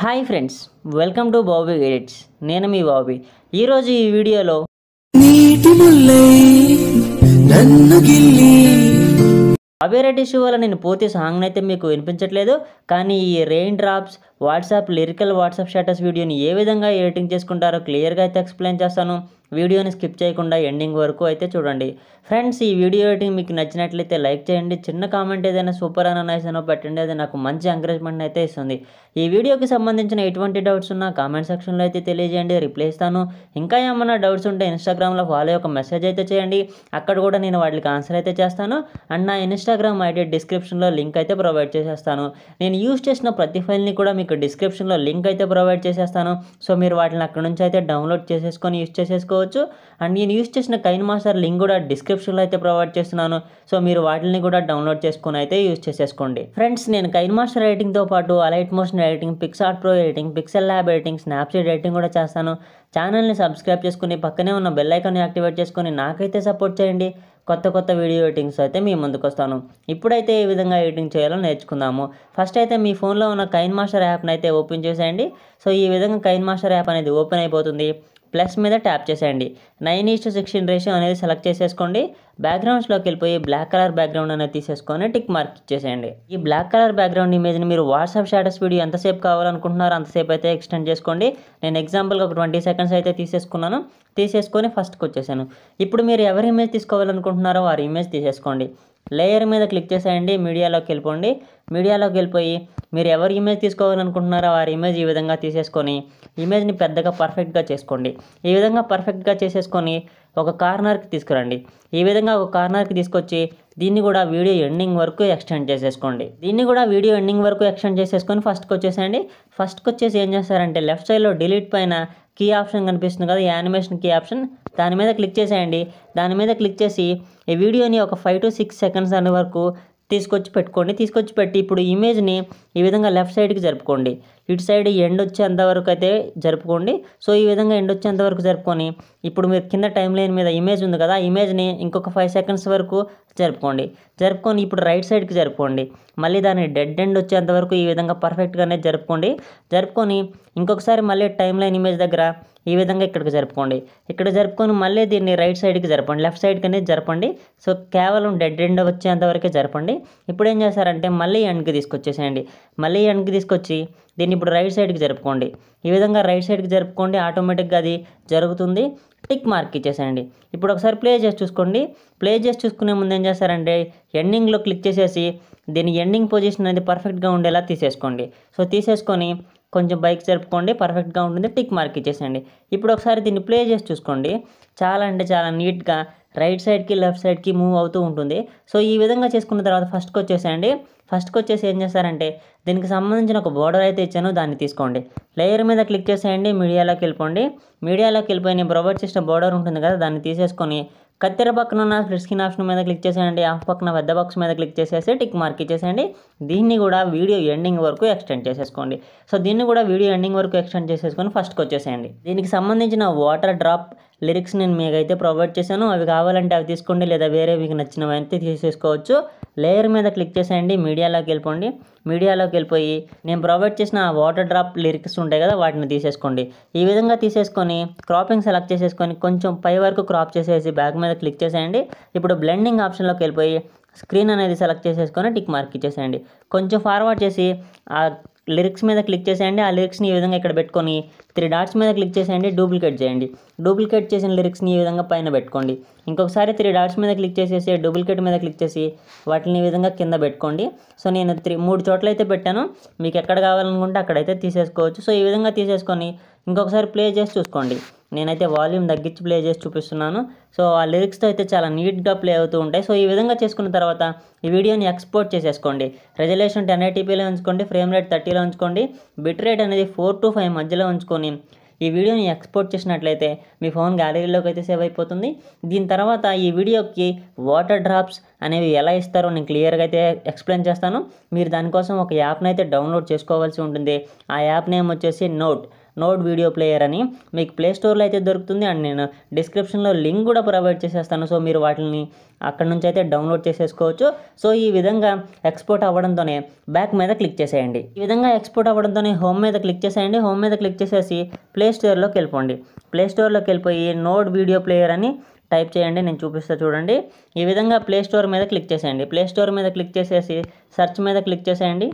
hi friends welcome to Bobby edits నేను మీ బాబీ ఈరోజు ఈ వీడియోలో కాపీరైట్ ఇష్యూ వల్ల నేను పూర్తి సాంగ్ అయితే మీకు వినిపించట్లేదు కానీ ఈ rain drops WhatsApp lyrical WhatsApp status వీడియోని ఏ విధంగా ఎడిటింగ్ చేసుకుంటారో క్లియర్గా అయితే ఎక్స్ప్లెయిన్ చేస్తాను వీడియోని స్కిప్ చేయకుండా ఎండింగ్ వరకు అయితే చూడండి ఫ్రెండ్స్ ఈ వీడియో రేటింగ్ మీకు నచ్చినట్లయితే లైక్ చేయండి చిన్న కామెంట్ ఏదైనా సూపర్ అనలైజనో పెట్టండి అది నాకు మంచి ఎంకరేజ్మెంట్ అయితే ఇస్తుంది ఈ వీడియోకి సంబంధించిన ఎటువంటి డౌట్స్ ఉన్నా కామెంట్ సెక్షన్లో అయితే తెలియజేయండి రిప్లై ఇస్తాను ఇంకా ఏమైనా డౌట్స్ ఉంటే ఇన్స్టాగ్రామ్లో ఫాలో ఒక మెసేజ్ అయితే చేయండి అక్కడ కూడా నేను వాటికి ఆన్సర్ అయితే చేస్తాను అండ్ నా ఇన్స్టాగ్రామ్ ఐడి డిస్క్రిప్షన్లో లింక్ అయితే ప్రొవైడ్ చేసేస్తాను నేను యూజ్ చేసిన ప్రతి ఫైల్ని కూడా మీకు డిస్క్రిప్షన్లో లింక్ అయితే ప్రొవైడ్ చేసేస్తాను సో మీరు వాటిని అక్కడ నుంచి అయితే డౌన్లోడ్ చేసేసుకొని యూజ్ చేసేసుకోవచ్చు అండ్ నేను యూజ్ చేసిన కైన్ మాస్టర్ లింక్ కూడా డిస్క్రిప్ డిస్క్రిప్షన్లో అయితే ప్రొవైడ్ చేస్తున్నాను సో మీరు వాటిని కూడా డౌన్లోడ్ చేసుకుని అయితే యూజ్ చేసేసుకోండి ఫ్రెండ్స్ నేను కైన్ మాస్టర్ ఎడిటింగ్తో పాటు Alight Motion pics PicsArt pro editing PixelLab editing Snapchat rating కూడా చేస్తాను ఛానల్ని సబ్స్క్రైబ్ చేసుకుని పక్కనే ఉన్న బెల్ ఐకాన్ని యాక్టివేట్ చేసుకుని నాకైతే సపోర్ట్ చేయండి కొత్త కొత్త వీడియో ఎడిటింగ్స్ అయితే మీ ముందుకు వస్తాను ఇప్పుడైతే ఏ విధంగా ఎడిటింగ్ చేయాలో నేర్చుకుందాము ఫస్ట్ అయితే మీ ఫోన్లో ఉన్న కైన్ మాస్టర్ యాప్ని అయితే ఓపెన్ చేసేయండి సో ఈ విధంగా కైన్ మాస్టర్ యాప్ అనేది ఓపెన్ అయిపోతుంది ప్లస్ మీద ట్యాప్ చేసేయండి నైన్ ఈస్ట్ సిక్స్టీన్ రేషియో అనేది సెలెక్ట్ చేసేసుకోండి బ్యాక్గ్రౌండ్స్లోకి వెళ్ళిపోయి బ్లాక్ కలర్ బ్యాక్గ్రౌండ్ అనేది తీసేసుకొని టిక్ మార్క్ ఇచ్చేసేయండి ఈ బ్లాక్ కలర్ బ్యాక్గ్రౌండ్ ఇమేజ్ని మీరు వాట్సాప్ స్టాటస్ వీడియో ఎంతసేపు కావాలనుకుంటున్నారో అంతసేపు అయితే ఎక్స్టెండ్ చేసుకోండి నేను ఎగ్జాంపుల్గా ఒక ట్వంటీ సెకండ్స్ అయితే తీసేసుకున్నాను తీసేసుకొని ఫస్ట్కి వచ్చేసాను ఇప్పుడు మీరు ఎవరి ఇమేజ్ తీసుకోవాలనుకుంటున్నారో వారి ఇమేజ్ తీసేసుకోండి లేయర్ మీద క్లిక్ చేసేయండి మీడియాలోకి వెళ్ళిపోండి మీడియాలోకి వెళ్ళిపోయి మీరు ఎవరి ఇమేజ్ తీసుకోవాలనుకుంటున్నారో వారి ఇమేజ్ ఈ విధంగా తీసేసుకొని ఇమేజ్ని పెద్దగా పర్ఫెక్ట్గా చేసుకోండి ఈ విధంగా పర్ఫెక్ట్గా చేసేసుకొని ఒక కార్నర్కి తీసుకురండి ఈ విధంగా ఒక కార్నర్కి తీసుకొచ్చి దీన్ని కూడా వీడియో ఎండింగ్ వరకు ఎక్స్టెండ్ చేసేసుకోండి దీన్ని కూడా వీడియో ఎండింగ్ వరకు ఎక్స్టెండ్ చేసేసుకొని ఫస్ట్కి వచ్చేసేయండి ఫస్ట్కి వచ్చేసి ఏం చేస్తారంటే లెఫ్ట్ సైడ్లో డిలీట్ పైన కీ ఆప్షన్ కనిపిస్తుంది కదా యానిమేషన్ కీ ఆప్షన్ దాని మీద క్లిక్ చేసేయండి దాని మీద క్లిక్ చేసి ఈ వీడియోని ఒక ఫైవ్ టు సిక్స్ సెకండ్స్ అనే వరకు తీసుకొచ్చి పెట్టుకోండి తీసుకొచ్చి పెట్టి ఇప్పుడు ఇమేజ్ని ఈ విధంగా లెఫ్ట్ సైడ్కి జరుపుకోండి ఇటు సైడ్ ఎండ్ వచ్చేంత వరకు అయితే జరుపుకోండి సో ఈ విధంగా ఎండ్ వచ్చేంత వరకు జరుపుకొని ఇప్పుడు మీరు కింద టైం లైన్ మీద ఇమేజ్ ఉంది కదా ఇమేజ్ని ఇంకొక ఫైవ్ సెకండ్స్ వరకు జరుపుకోండి జరుపుకొని ఇప్పుడు రైట్ సైడ్కి జరుపుకోండి మళ్ళీ దాన్ని డెడ్ ఎండ్ వచ్చేంత వరకు ఈ విధంగా పర్ఫెక్ట్గానే జరుపుకోండి జరుపుకొని ఇంకొకసారి మళ్ళీ టైం లైన్ ఇమేజ్ దగ్గర ఈ విధంగా ఇక్కడికి జరుపుకోండి ఇక్కడ జరుపుకొని మళ్ళీ దీన్ని రైట్ సైడ్కి జరపండి లెఫ్ట్ సైడ్కి అనేది జరపండి సో కేవలం డెడ్ ఎండ్ వచ్చేంత వరకే జరపండి ఇప్పుడు ఏం చేస్తారంటే మళ్ళీ ఎండ్కి తీసుకొచ్చేసేయండి మళ్ళీ ఎండ్కి తీసుకొచ్చి దీన్ని ఇప్పుడు రైట్ సైడ్కి జరుపుకోండి ఈ విధంగా రైట్ సైడ్కి జరుపుకోండి ఆటోమేటిక్గా అది జరుగుతుంది టిక్ మార్క్ ఇచ్చేసేయండి ఇప్పుడు ఒకసారి ప్లే చేసి చూసుకోండి ప్లే చేసి చూసుకునే ముందు ఏం చేస్తారంటే ఎండింగ్లో క్లిక్ చేసేసి దీని ఎండింగ్ పొజిషన్ అనేది పర్ఫెక్ట్గా ఉండేలా తీసేసుకోండి సో తీసేసుకొని కొంచెం బైక్ జరుపుకోండి పర్ఫెక్ట్గా ఉంటుంది టిక్ మార్క్ ఇచ్చేసేయండి ఇప్పుడు ఒకసారి దీన్ని ప్లే చేసి చూసుకోండి చాలా అంటే చాలా నీట్గా రైట్ సైడ్కి లెఫ్ట్ సైడ్కి మూవ్ అవుతూ ఉంటుంది సో ఈ విధంగా చేసుకున్న తర్వాత ఫస్ట్కి వచ్చేసేయండి ఫస్ట్కి వచ్చేసి ఏం చేస్తారంటే దీనికి సంబంధించిన ఒక బోర్డర్ అయితే ఇచ్చాను దాన్ని తీసుకోండి లేయర్ మీద క్లిక్ చేసేయండి మీడియాలోకి వెళ్ళిపోండి మీడియాలోకి వెళ్ళిపోయి నేను ప్రొవైడ్ చేసిన బోర్డర్ ఉంటుంది కదా దాన్ని తీసేసుకొని కత్తెర పక్కన ఉన్న స్క్రీన్ ఆప్షన్ మీద క్లిక్ చేసేయండి ఆఫ్ పక్కన పెద్ద బాక్స్ మీద క్లిక్ చేసేసి టిక్ మార్క్ ఇచ్చేసేయండి దీన్ని కూడా వీడియో ఎండింగ్ వరకు ఎక్స్టెండ్ చేసేసుకోండి సో దీన్ని కూడా వీడియో ఎండింగ్ వరకు ఎక్స్టెండ్ చేసేసుకొని ఫస్ట్కి వచ్చేసేయండి దీనికి సంబంధించిన వాటర్ డ్రాప్ లిరిక్స్ నేను మీకైతే ప్రొవైడ్ చేశాను అవి కావాలంటే అవి తీసుకోండి లేదా వేరే మీకు నచ్చినవి అయితే తీసేసుకోవచ్చు లేయర్ మీద క్లిక్ చేసేయండి మీడియాలోకి వెళ్ళిపోండి మీడియాలోకి వెళ్ళిపోయి నేను ప్రొవైడ్ చేసిన ఆ వాటర్ డ్రాప్ లిరిక్స్ ఉంటాయి కదా వాటిని తీసేసుకోండి ఈ విధంగా తీసేసుకొని క్రాపింగ్ సెలెక్ట్ చేసేసుకొని కొంచెం పై వరకు క్రాప్ చేసేసి బ్యాక్ మీద క్లిక్ చేసేయండి ఇప్పుడు బ్లెండింగ్ ఆప్షన్లోకి వెళ్ళిపోయి స్క్రీన్ అనేది సెలెక్ట్ చేసేసుకొని టిక్ మార్క్ ఇచ్చేసేయండి కొంచెం ఫార్వర్డ్ చేసి ఆ లిరిక్స్ మీద క్లిక్ చేసేయండి ఆ లిరిక్స్ని ఈ విధంగా ఇక్కడ పెట్టుకొని త్రీ డాట్స్ మీద క్లిక్ చేసేయండి డూప్లికేట్ చేయండి డూప్లికేట్ చేసిన లిరిక్స్ని ఈ విధంగా పైన పెట్టుకోండి ఇంకొకసారి త్రీ డాట్స్ మీద క్లిక్ చేసేసి డూప్లికేట్ మీద క్లిక్ చేసి వాటిని ఈ విధంగా కింద పెట్టుకోండి సో నేను త్రీ మూడు చోట్ల అయితే పెట్టాను మీకు ఎక్కడ కావాలనుకుంటే అక్కడైతే తీసేసుకోవచ్చు సో ఈ విధంగా తీసేసుకొని ఇంకొకసారి ప్లే చేసి చూసుకోండి నేనైతే వాల్యూమ్ తగ్గించి ప్లే చేసి చూపిస్తున్నాను సో ఆ లిరిక్స్తో అయితే చాలా నీట్గా ప్లే అవుతూ ఉంటాయి సో ఈ విధంగా చేసుకున్న తర్వాత ఈ వీడియోని ఎక్స్పోర్ట్ చేసేసుకోండి రెజల్యూషన్ టెన్ ఐటీపీలో ఉంచుకోండి ఫ్రేమ్ రేట్ థర్టీలో ఉంచుకోండి బిట్ రేట్ అనేది ఫోర్ టు ఫైవ్ మధ్యలో ఉంచుకొని ఈ వీడియోని ఎక్స్పోర్ట్ చేసినట్లయితే మీ ఫోన్ గ్యాలరీలోకి అయితే సేవ్ అయిపోతుంది దీని తర్వాత ఈ వీడియోకి వాటర్ డ్రాప్స్ అనేవి ఎలా ఇస్తారో నేను క్లియర్గా అయితే ఎక్స్ప్లెయిన్ చేస్తాను మీరు దానికోసం ఒక యాప్ని అయితే డౌన్లోడ్ చేసుకోవాల్సి ఉంటుంది ఆ యాప్ నేమ్ వచ్చేసి నోట్ నోట్ వీడియో ప్లేయర్ అని మీకు ప్లే స్టోర్లో అయితే దొరుకుతుంది అండ్ నేను డిస్క్రిప్షన్లో లింక్ కూడా ప్రొవైడ్ చేసేస్తాను సో మీరు వాటిని అక్కడ నుంచి అయితే డౌన్లోడ్ చేసేసుకోవచ్చు సో ఈ విధంగా ఎక్స్పోర్ట్ అవ్వడంతోనే బ్యాక్ మీద క్లిక్ చేసేయండి ఈ విధంగా ఎక్స్పోర్ట్ అవ్వడంతోనే హోమ్ మీద క్లిక్ చేసేయండి హోమ్ మీద క్లిక్ చేసేసి ప్లే స్టోర్లోకి వెళ్ళిపోండి ప్లే స్టోర్లోకి వెళ్ళిపోయి నోట్ వీడియో ప్లేయర్ అని టైప్ చేయండి నేను చూపిస్తా చూడండి ఈ విధంగా ప్లే స్టోర్ మీద క్లిక్ చేసేయండి ప్లే స్టోర్ మీద క్లిక్ చేసేసి సర్చ్ మీద క్లిక్ చేసేయండి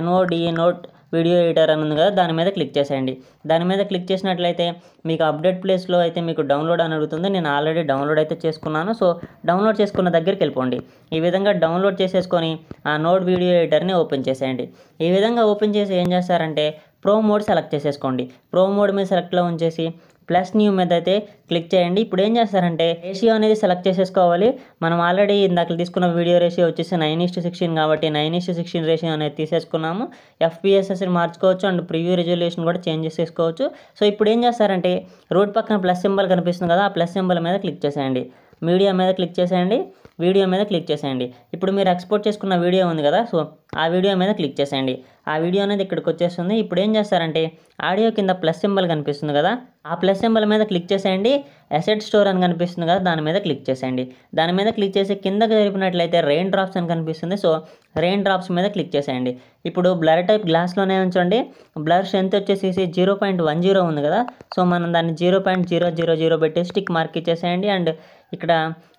ఎన్ఓడిఏ నోట్ వీడియో ఎడిటర్ అని ఉంది కదా దాని మీద క్లిక్ చేసేయండి దాని మీద క్లిక్ చేసినట్లయితే మీకు అప్డేట్ ప్లేస్లో అయితే మీకు డౌన్లోడ్ అని అడుగుతుంది నేను ఆల్రెడీ డౌన్లోడ్ అయితే చేసుకున్నాను సో డౌన్లోడ్ చేసుకున్న దగ్గరికి వెళ్ళిపోండి ఈ విధంగా డౌన్లోడ్ చేసేసుకొని ఆ నోట్ వీడియో ఎడిటర్ని ఓపెన్ చేసేయండి ఈ విధంగా ఓపెన్ చేసి ఏం చేస్తారంటే ప్రో మోడ్ సెలెక్ట్ చేసేసుకోండి ప్రో మోడ్ మీద సెలెక్ట్లో ఉంచేసి ప్లస్ న్యూ మీద అయితే క్లిక్ చేయండి ఇప్పుడు ఏం చేస్తారంటే రేషియో అనేది సెలెక్ట్ చేసేసుకోవాలి మనం ఆల్రెడీ ఇందాక తీసుకున్న వీడియో రేషియో వచ్చేసి నైన్ ఇస్టు సిక్స్టీన్ కాబట్టి నైన్ ఇస్టు సిక్స్టీన్ రేషియో అనేది తీసేసుకున్నాము ఎఫ్పిఎస్ఎస్ని మార్చుకోవచ్చు అండ్ ప్రివ్యూ రెజల్యూషన్ కూడా చేంజ్ చేసేసుకోవచ్చు సో ఇప్పుడు ఏం చేస్తారంటే రోడ్ పక్కన ప్లస్ సింబల్ కనిపిస్తుంది కదా ఆ ప్లస్ సింబల్ మీద క్లిక్ చేసేయండి మీడియా మీద క్లిక్ చేసేయండి వీడియో మీద క్లిక్ చేసేయండి ఇప్పుడు మీరు ఎక్స్పోర్ట్ చేసుకున్న వీడియో ఉంది కదా సో ఆ వీడియో మీద క్లిక్ చేసేయండి ఆ వీడియో అనేది ఇక్కడికి వచ్చేస్తుంది ఇప్పుడు ఏం చేస్తారంటే ఆడియో కింద ప్లస్ సింబల్ కనిపిస్తుంది కదా ఆ ప్లస్ సింబల్ మీద క్లిక్ చేసేయండి అసెట్ స్టోర్ అని కనిపిస్తుంది కదా దాని మీద క్లిక్ చేసేయండి దాని మీద క్లిక్ చేసి కిందకి జరిపినట్లయితే రెయిన్ డ్రాప్స్ అని కనిపిస్తుంది సో రెయిన్ డ్రాప్స్ మీద క్లిక్ చేసేయండి ఇప్పుడు బ్లర్ టైప్ గ్లాస్లోనే ఉంచండి బ్లర్ స్ట్రెంత్ వచ్చేసి జీరో పాయింట్ వన్ జీరో ఉంది కదా సో మనం దాన్ని zero point zero zero zero పెట్టి స్టిక్ మార్క్ ఇచ్చేసేయండి అండ్ ఇక్కడ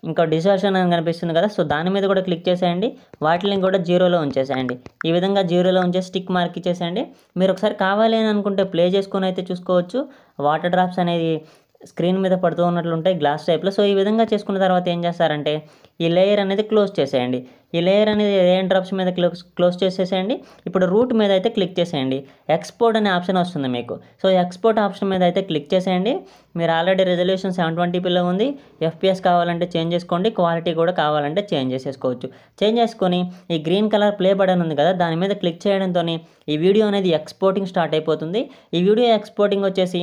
ఇంకా డిసార్షన్ అని కనిపిస్తుంది కదా సో దాని మీద కూడా క్లిక్ చేసేయండి వాటిని కూడా జీరోలో ఉంచేసేయండి ఈ విధంగా జీరోలో ఉంచే స్టిక్ మార్క్ ఇచ్చేసేయండి మీరు ఒకసారి కావాలి అని అనుకుంటే ప్లే చేసుకొని అయితే చూసుకోవచ్చు వాటర్ డ్రాప్స్ అనేది స్క్రీన్ మీద పడుతూ ఉన్నట్లు ఉంటాయి గ్లాస్ టైప్లో సో ఈ విధంగా చేసుకున్న తర్వాత ఏం చేస్తారంటే ఈ లేయర్ అనేది క్లోజ్ చేసేయండి ఈ లేయర్ అనేది ఏదైనా డ్రాప్స్ మీద క్లోజ్ క్లోజ్ చేసేసేయండి ఇప్పుడు రూట్ మీద అయితే క్లిక్ చేసేయండి ఎక్స్పోర్ట్ అనే ఆప్షన్ వస్తుంది మీకు సో ఎక్స్పోర్ట్ ఆప్షన్ మీద అయితే క్లిక్ చేసేయండి మీరు ఆల్రెడీ రెజల్యూషన్ సెవెన్ ట్వంటీపీలో ఉంది ఎఫ్పిఎస్ కావాలంటే చేంజ్ చేసుకోండి క్వాలిటీ కూడా కావాలంటే చేంజ్ చేసేసుకోవచ్చు చేంజ్ చేసుకొని ఈ గ్రీన్ కలర్ ప్లే బటన్ ఉంది కదా దాని మీద క్లిక్ చేయడంతో ఈ వీడియో అనేది ఎక్స్పోర్టింగ్ స్టార్ట్ అయిపోతుంది ఈ వీడియో ఎక్స్పోర్టింగ్ వచ్చేసి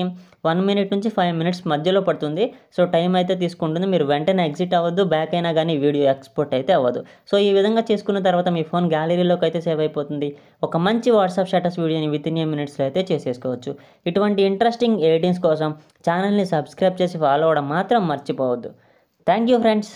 వన్ మినిట్ నుంచి ఫైవ్ మినిట్స్ మధ్యలో పడుతుంది సో టైం అయితే తీసుకుంటుంది మీరు వెంటనే ఎగ్జిట్ అవ్వద్దు బ్యాక్ అయినా కానీ వీడియో ఎక్స్పోర్ట్ అయితే అవ్వదు సో ఈ విధంగా చేసుకున్న తర్వాత మీ ఫోన్ గ్యాలరీలోకి అయితే సేవ్ అయిపోతుంది ఒక మంచి వాట్సాప్ స్టేటస్ వీడియోని విత్ ఇన్ ఏ మినిట్స్లో అయితే చేసేసుకోవచ్చు ఇటువంటి ఇంట్రెస్టింగ్ ఎడిటింగ్స్ కోసం ఛానల్ని సబ్స్క్రైబ్ చేసి ఫాలో అవ్వడం మాత్రం మర్చిపోవద్దు థ్యాంక్ యూ ఫ్రెండ్స్